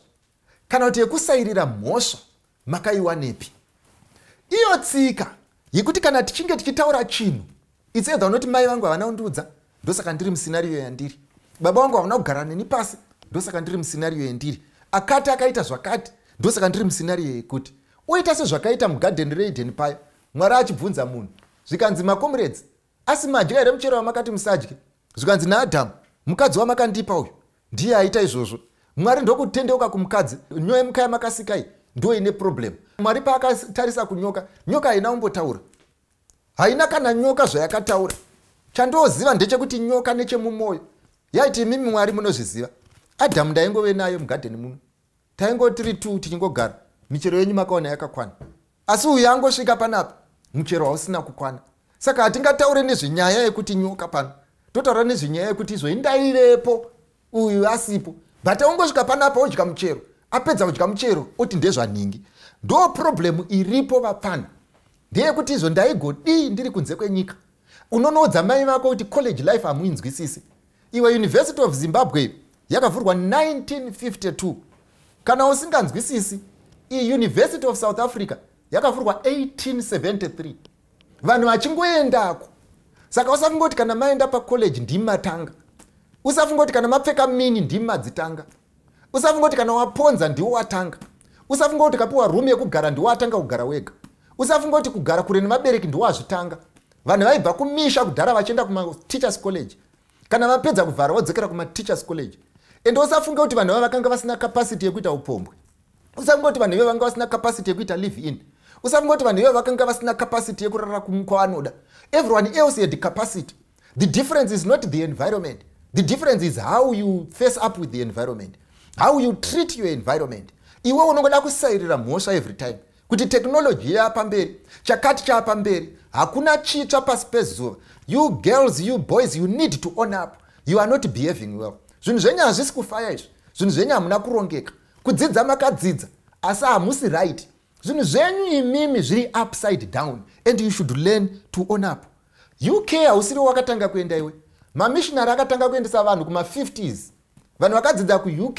kana kuti yekusairira mhosva makaiwanepi iyo tsika yekuti kana tichinge tichitaura chinhu itsedza unoti mai vangu havana undiudza ndosaka ndiri musinariyo yandiri baba vangu havana kugara neni pasi ndosaka ndiri musinariyo yandiri akati akaita zvakati ndosaka ndiri musinariyo yekuti uita sezvakaita mugadheni reiden payo mwari achibvunza munhu zvikanzi makomredzi asi madya here muchero wamakati musadye zvikanzi naadhamu mukadzi wamakandipa uyu ndiye aita izvozvo mwari ndokutendeuka kumukadzi nyoye muka yamakasikai ndo ine purobhlemu mwari paakatarisa kunyoka nyoka haina kumbotaura haina kana nyoka zvayakataura chandoziva ndechekuti nyoka nechemumwoyo yaiti imimi mwari munozviziva adhamu ndaingove nayo mugadheni muno taingotiri t tichingogara michero yenyu makaona yakakwana asi uyo angosvika panapa muchero hausina kukwana saka hatingataure nezvenyaya yekuti nyoka pano totaura nezvenyaya yekuti izvo indairepo uyu asipo but aungosvika panapa odya muchero apedza kudya muchero oti ndezvanhingi ndo purobhlemu iripo vapfana ndeyekuti izvo ndaigodii ndiri kunze kwenyika unonoudza mai vako kuti college life hamuinzwisisi iwe university of zimbabwe yakavhurwa 1952 kana usinganzwisisi iuniversity of south africa 1952 yakavhurwa 1873 vanhu vachingoendako saka usafungakuti kana maenda pakoleji ndimi matanga usafunga kuti kana mapfeka mini ndimi madzitanga usafunga kuti kana waponza ndiwo watanga usafunga kuti kapiwa rum yekugara ndiwo watanga kugara wega usafunga kuti kugara kure nemabereki ndiwo azvitanga vanhu vaibva kumisha kudhara vachienda kumateachers college kana vapedza kuvhara vodzokera kumateachers college ende usafunge kuti vanhu vava vakanga vasina kapasiti yekuita upombwe usafunga kuti vanhu ivo vanga vasina kapasiti yekuita live in usafungati vanhu ivo vakanga vasina capacity yekurara kwaanoda everyone else had capacity the difference is not the environment the difference is how you face up with the environment how you treat your environment iwe unongoda kusairira mhosva every time kuti technology yaapamberi chakati chaapamberi hakuna chitsva pasi pezuva you girls you boys you need to own up you are not behaving well zvinhu zvenyu hazvisi kufaya izvi zvinhu zvenyu hamuna kurongeka kudzidza makadzidza asi hamusi right zvinhu zvenyu imimi zviri upside down and you should learn to own up uk hausiri wakatanga kuenda iwe mamissionary akatanga kuendesa vanhu kuma50s vanhu vakadzidza kuuk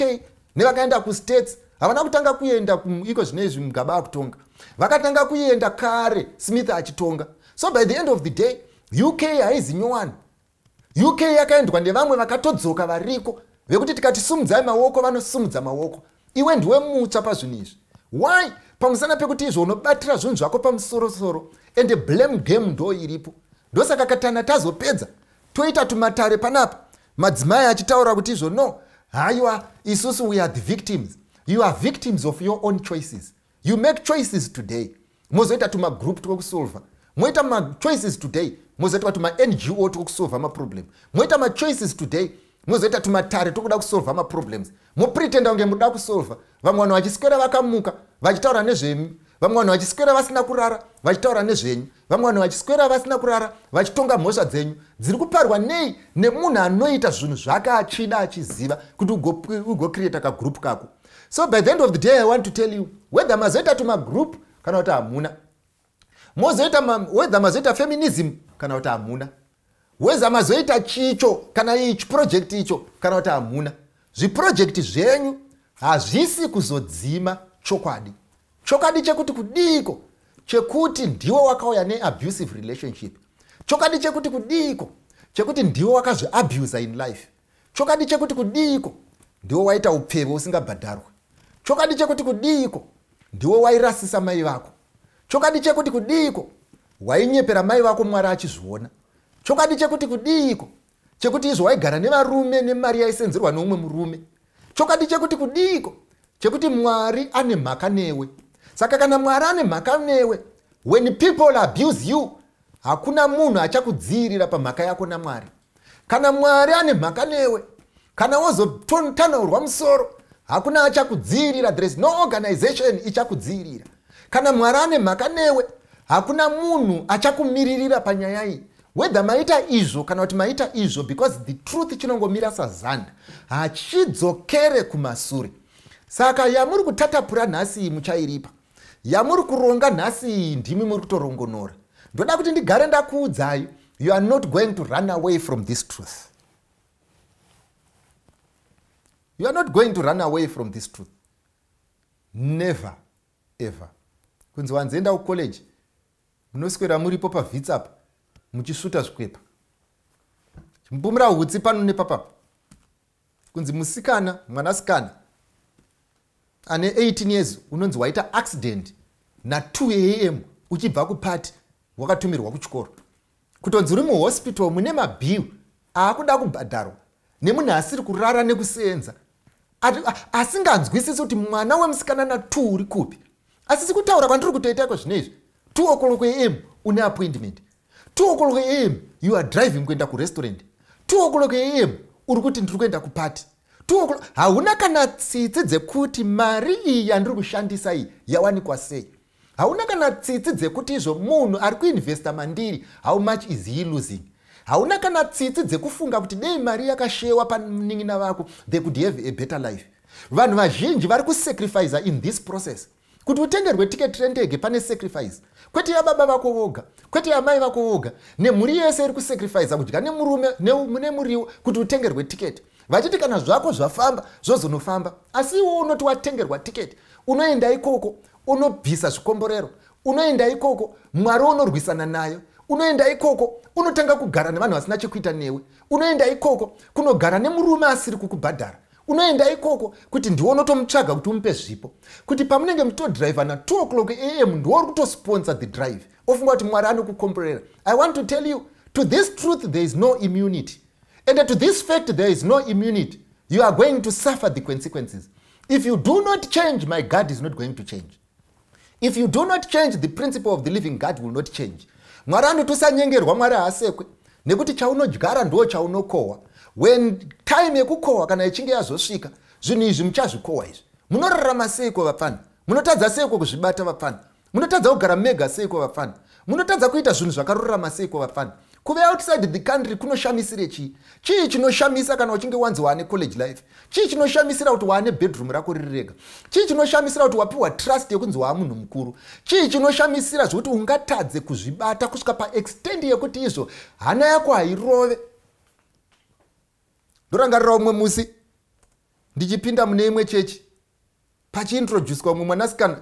nevakaenda kustates havana kutanga kuenda kuiko zvino izvi mugaba akutonga vakatanga kuenda kare smith achitonga so by the end of the day uk haizi nyowani uk yakaendwa nevamwe vakatodzoka variko vekuti tikatisumudzai maoko vanosumudza maoko iwe ndiwe mutsva pazvinhu izvi why pamusana pekuti izvo unobatira zvinhu zvako pamusorosoro ende blame game ndo iripo ndosaka katana tazopedza toita tumatare panapa madzimai achitaura kuti izvo no haiwa isusu we are the victims you are victims of your own choices you make choices today mozoita tumagroup tokusolva moita machoices today mozoita kuti mango tokusolva maproblem moita machoices today mozoita tumatare tokuda kusolva maproblems mupretenda kunge muda kusolva vamwe vanhu vachiswera vakamuka vachitaura nezvenyu vamwe vanhu vachiswera vasina kurara vachitaura nezvenyu vamwe vanhu vachiswera vasina kurara vachitonga mhosva dzenyu dziri kuparwa nei nemunhu anoita zvinhu zvake achida achiziva kuti ugokriata kagrupu kako so by the end of the day i want to tell you whether mazoita tumagrup kana kuti hamuna mozoita whether mazoita feminism kana kuti hamuna weza mazoita chicho kana ichipurojekti icho kana kuti hamuna zviprojekti zvenyu hazvisi kuzodzima so chokwadi chokwadi chekuti kudiiko chekuti ndiwo wakauya neabusive relationship chokwadi chekuti kudiiko chekuti ndiwo wakazveabusa in life chokwadi chekuti kudiiko ndiwo waita upfeve usingabhadharwi chokwadi chekuti kudiiko ndiwo wairasisa mai vako chokwadi chekuti kudiiko wainyepera mai vako mwari achizviona chokwadi chekuti kudiiko chekuti izvo waigara nevarume nemari yaisenzerwa noumwe murume chokwadi chekuti kudiiko chekuti mwari ane mhaka newe saka kana mwari ane mhaka newe when people abuse you hakuna munhu achakudziirira pamhaka yako namwari kana mwari ane mhaka newe kana wozotanaurwa musoro hakuna achakudziirira there is no organization ichakudziirira kana mwari ane mhaka newe hakuna munhu achakumiririra panyaya iyi whether maita izvo kana kuti maita izvo because the truth chinongomira sazanda hachidzokere kumasure saka yamuri kutatapura nhasi iyi muchairipa yamuri kuronga nhasi iyi ndimi muri kutorongonora ndoda kuti ndigare ndakuudzai you are not going to run away from this truth you are not going to run away from this truth never ever kunzi wanzienda kucollege munoswera muripo pavhitsup muchisuta zvikwepa chimupumira hutsi pano nepapapa kunzi musikana mwanasikana ane 18 years unonzi waita accident na2 am uchibva kupati wakatumirwa kuchikoro kutonzi uri muhospital mune mabhiu aakuda kubhadharwa nemunhu asiri kurara nekuseenza asinganzwisisi kuti mwana wemusikana na2 uri kupi asisi kutaura kwandiri kutoita iko zvino izvi 2 okoloko am une appointment 2 okoloko am you are driving kuenda kurestaurant 2 okoloko am uri kuti ndiri kuenda kupati hauna kana tsitsi dzekuti mari iyi yandiri kushandisa iyi yawanikwa sei hauna kana tsitsi dzekuti izvo munhu ari kuinvesta mandiri how much is he losing hauna kana tsitsi dzekufunga kuti dei mari yakashewa panin'ina vako they could have a better life vanhu vazhinji vari kusacrifisa in this process kuti utenderwe tiketi rendege pane sacrifice kwete yababa vako voga kwete yamai vako voga nemhuri yese iri kusacrifisa kudya nemurume nemuriwo kuti utengerwe tiketi vachiti kana zvako zvafamba zvozonofamba asi iwo unoti watengerwa tiketi unoenda ikoko unobvisa zvikomborero unoenda ikoko mwari unorwisana nayo unoenda ikoko unotanga kugara nevanhu vasina chekuita newe unoenda ikoko kunogara nemurume asiri kukubhadhara unoenda ikoko kuti ndiwo unotomutsvaga kuti umupe zvipo kuti pamunenge muchitodhraivha na 2 o'clock am ndiwo uri kutosponsor the drive ofunga kuti mwari anokukomborera i want to tell you to this truth there is no immunity and to this fact there is no immunity you are going to suffer the consequences if you do not change my god is not going to change if you do not change the principle of the living god will not change mwari andotusanyengerwa mwari haasekwe nekuti chaunodyara ndo chaunokohwa when time yekukohwa kana ichinge yazosvika zvinhu izvi muchazvikohwa izvi munorarama sei kwavapfana munotadza sei kwokuzvibata vapfana munotadza kugara mega sei kwavapfana munotadza kuita zvinhu zvakarurama sei kwavapfana kuve outside the country kunoshamisire chii chii chinoshamisa kana uchinge wanzi waane college life chii chinoshamisira kuti waane bedroom rako riri rega chii chinoshamisira kuti wapiwa trust yekunzi waamunhu mukuru chii chinoshamisira zvekuti ungatadze kuzvibata kusvika paextendi yekuti izvo hana yako hairove ndorangarira umwe musi ndichipinda mune imwe chechi pachiintrodyuswa umwe mwanasikana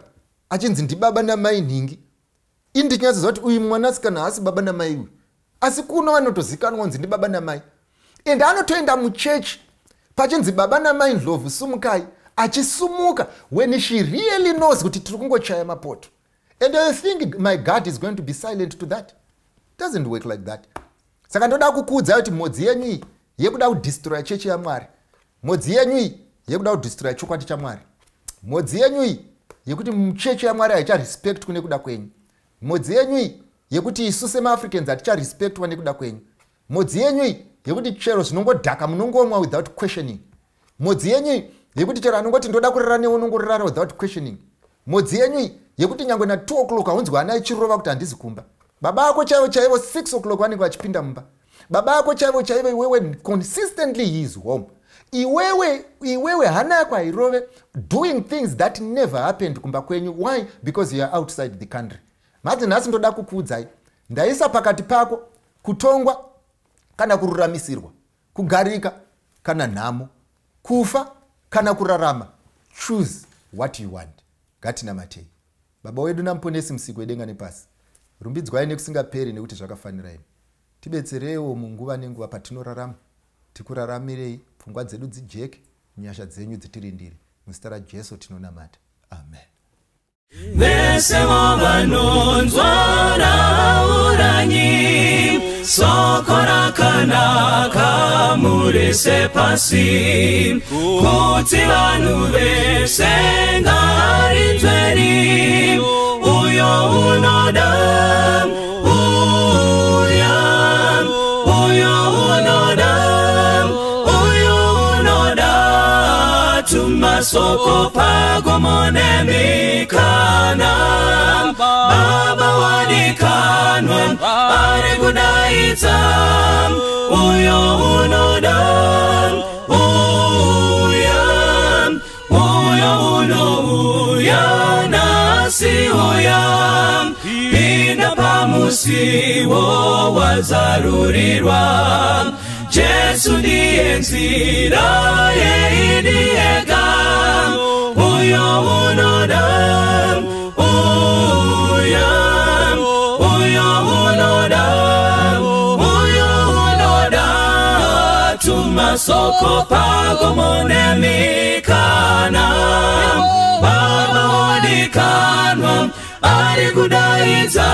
achinzi ndibaba namai nhingi indinyatsoziva kuti uyu mwanasikana haasi baba namaiwi asi kuno vanotozikanwa unzi ndibaba namai ende anotoenda muchechi pachinzi baba namai ndlovu sumukai achisumuka when she really knows kuti tiri kungochaya mapoto and i think my god is going to be silent to that doesn't work like that saka ndoda kukudza kuti modzi yenyu iyi yekuda kudistroya chechi yamwari modzi yenyu iyi yekuda kudistroya chokwadi chamwari modzi yenyu iyi yekuti muchechi yamwari haicharespect kune kuda kwenyu modzi yenyu iyi yekuti isu semaafricans haticharespectwa nekuda kwenyu modzi yenyu iyi yekuti chero zvinongodhaka munongomwa without questioning modzi yenyu iyi yekuti chero anongoti ndoda kurara newe unongorirara without questioning modzi yenyu iyi yekuti nyange na2 o'clock haunzwi ana ichirova kuti handizi kumba baba ako chaivo chaivo 6 o'clock vanenge vachipinda mumba baba ako chaivo chaivo iwewe consistently his home iwewe iwewe hana yako hairove doing things that never happened kumba kwenyu why because youare outside the country mhati nhasi ndoda kukuudzai ndaisa pakati pako kutongwa kana kururamisirwa kugarika kana nhamo kufa kana kurarama choose what you want gatinamatei baba wedu namuponesi musiku wedenga nepasi rumbidzwai nekusingaperi nekuti zvakafanira imu tibetserewo munguva nenguva patinorarama tikuraramirei pfungwa dzedu dzijeke nyasha dzenyu dzitirindire muzita rajesu tinonamata amen Nesemo vanonzwa nauranyi Soko rakanaka murese pasi Kuti vanhu vese ngarinzweni Uyo unoda uya Uyo unoda soko pago mone mikana baba wanikanwe aregunaita uyo unoda uya uyo unouya nasi uya pinda pamusiwo wazarurirwa jesu ndiye nzira yeiniyega uyo unoda uya uyo unoda uyo unoda tumasoko pago mone mikana pamodikanwa ari kudaidza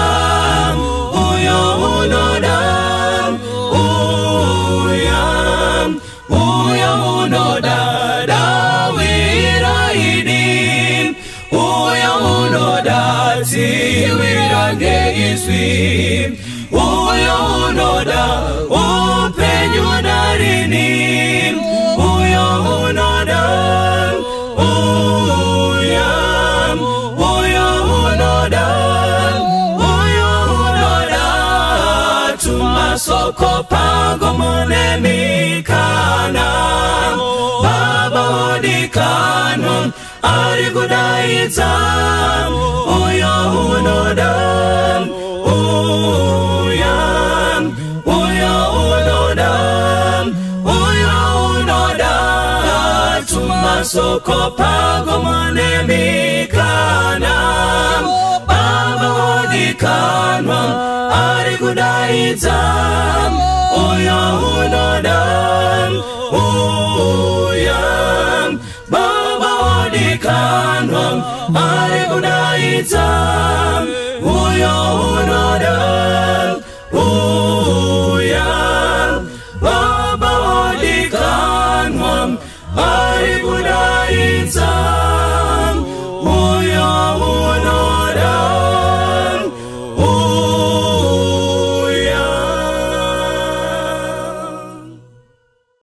go mone mi kana kanon unodam unodam unodam mi kana anodikanwa ari kudaidza uyo unoda uya baba odikanwa ari kudaidza uyo unoda uya.